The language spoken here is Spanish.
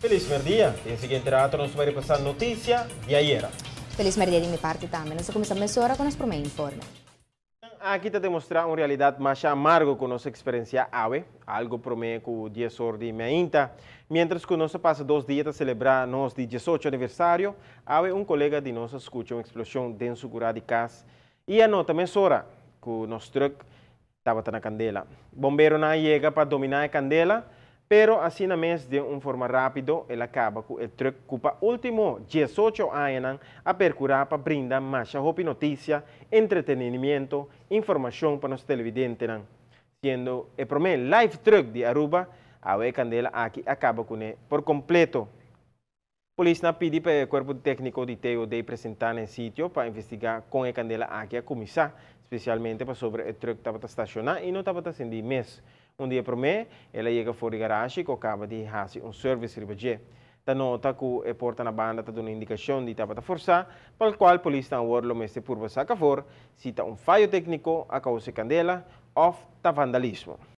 Feliz Merdía. en el siguiente rato nos va a repasar noticia de ayer. Feliz Merdía de mi parte también. Nos comenzamos ahora con los primeros informes. Aquí te demostra una realidad más amargo con nuestra experiencia AVE, algo promedio con 10 horas de inta Mientras que nos pasa dos días a celebrar nuestro 18 aniversario, AVE, un colega de nos escucha una explosión dentro de de casa y anota mesora que nuestro truck estaba en la candela. Bombero no llega para dominar la candela, pero así na mes de un forma rápida, el acaba el el truque cupa último 18 años a percurar para brindar más noticias, entretenimiento entretenimiento, información para los televidentes. Siendo el primer live truck de Aruba, a Candela aquí acaba con por completo. Policía policía para el Cuerpo técnico de TOD en el sitio para investigar con el Candela aquí a comisar especialmente para sobre o que estava estacionado e não estava acendendo mês. Um dia para mês ela chega fora de garagem e acaba de fazer um serviço riba budget. Ta nota que a porta na banda está dando indicação de estava a forçar, para o qual a polícia não orlo mestre por você a favor, cita um falho técnico a causa candela ou vandalismo.